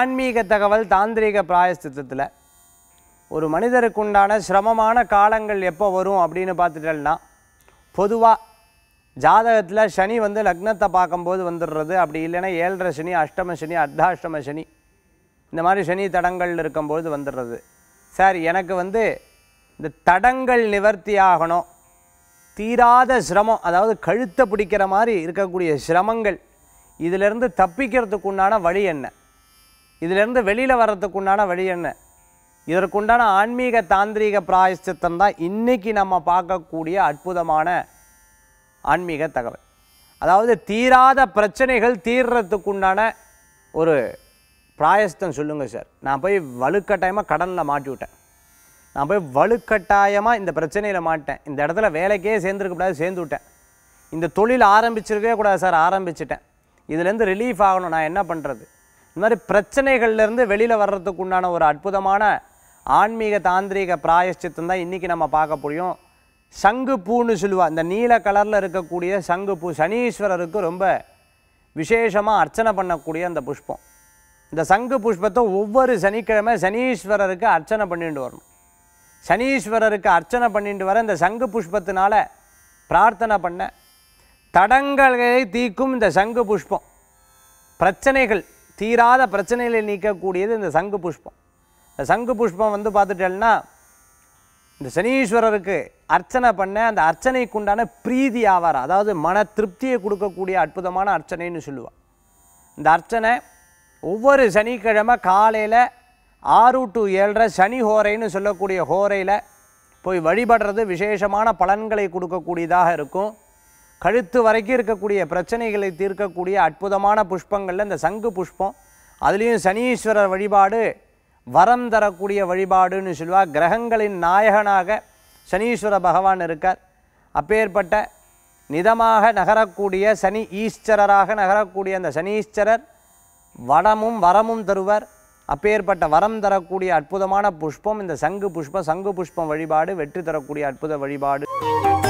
ஆன்மீக தகவல் தாந்திரீக பிராயஸ்தித்தத்தில் ஒரு மனிதருக்கு உண்டான சிரமமான காலங்கள் எப்போ வரும் அப்படின்னு பார்த்துட்டேன்னா பொதுவாக ஜாதகத்தில் சனி வந்து லக்னத்தை பார்க்கும்போது வந்துடுறது அப்படி இல்லைன்னா ஏழரை சனி அஷ்டம சனி அர்த்தாஷ்டம சனி இந்த மாதிரி சனி தடங்கள் இருக்கும்போது வந்துடுறது சார் எனக்கு வந்து இந்த தடங்கள் நிவர்த்தி ஆகணும் தீராத சிரமம் அதாவது கழுத்தை பிடிக்கிற மாதிரி இருக்கக்கூடிய சிரமங்கள் இதிலிருந்து தப்பிக்கிறதுக்கு உண்டான வழி என்ன இதிலிருந்து வெளியில் உண்டான வழி என்ன இதற்குண்டான ஆன்மீக தாந்திரீக பிராயசித்தம் தான் இன்றைக்கி நம்ம பார்க்கக்கூடிய அற்புதமான ஆன்மீக தகவல் அதாவது தீராத பிரச்சனைகள் தீர்றதுக்குண்டான ஒரு பிராயஸ்தம் சொல்லுங்கள் சார் நான் போய் வலுக்கட்டாயமாக கடனில் மாட்டி விட்டேன் நான் போய் வலுக்கட்டாயமாக இந்த பிரச்சனையில் மாட்டேன் இந்த இடத்துல வேலைக்கே கூடாது சேர்ந்து விட்டேன் இந்த தொழில் ஆரம்பிச்சிருக்கவே கூடாது சார் ஆரம்பிச்சிட்டேன் இதுலேருந்து ரிலீஃப் ஆகணும் நான் என்ன பண்ணுறது இந்த மாதிரி பிரச்சனைகள்லேருந்து வெளியில் வர்றதுக்கு உண்டான ஒரு அற்புதமான ஆன்மீக தாந்திரீக பிராயஷ்டித்தம் தான் இன்றைக்கி நம்ம பார்க்க முடியும் சங்கு பூன்னு சொல்லுவாள் இந்த நீல கலரில் இருக்கக்கூடிய சங்கு பூ சனீஸ்வரருக்கு ரொம்ப விசேஷமாக அர்ச்சனை பண்ணக்கூடிய அந்த புஷ்பம் இந்த சங்கு புஷ்பத்தை ஒவ்வொரு சனிக்கிழமை சனீஸ்வரருக்கு அர்ச்சனை பண்ணிட்டு வரணும் சனீஸ்வரருக்கு அர்ச்சனை பண்ணிட்டு வர இந்த சங்கு புஷ்பத்தினால பிரார்த்தனை பண்ண தடங்களை தீக்கும் இந்த சங்கு புஷ்பம் பிரச்சனைகள் தீராத பிரச்சனைகளை நீக்கக்கூடியது இந்த சங்கு புஷ்பம் இந்த சங்கு புஷ்பம் வந்து பார்த்துட்டேன்னா இந்த சனீஸ்வரருக்கு அர்ச்சனை பண்ண அந்த அர்ச்சனைக்கு உண்டான பிரீதி ஆவாரம் அதாவது மன திருப்தியை கொடுக்கக்கூடிய அற்புதமான அர்ச்சனைன்னு சொல்லுவாள் இந்த அர்ச்சனை ஒவ்வொரு சனிக்கிழமை காலையில் ஆறு டு ஏழரை சனி ஹோரைன்னு சொல்லக்கூடிய ஹோரையில் போய் வழிபடுறது விசேஷமான பலன்களை கொடுக்கக்கூடியதாக இருக்கும் கழுத்து வரைக்கும் இருக்கக்கூடிய பிரச்சனைகளை தீர்க்கக்கூடிய அற்புதமான புஷ்பங்களில் இந்த சங்கு புஷ்பம் அதுலேயும் சனீஸ்வரர் வழிபாடு வரம் தரக்கூடிய வழிபாடுன்னு சொல்லுவாள் கிரகங்களின் நாயகனாக சனீஸ்வர பகவான் இருக்கார் அப்பேற்பட்ட நிதமாக நகரக்கூடிய சனி ஈஸ்வரராக நகரக்கூடிய அந்த சனீஸ்வரர் வடமும் வரமும் தருவர் அப்பேற்பட்ட வரம் தரக்கூடிய அற்புதமான புஷ்பம் இந்த சங்கு புஷ்பம் சங்கு புஷ்பம் வழிபாடு வெற்றி தரக்கூடிய அற்புத வழிபாடு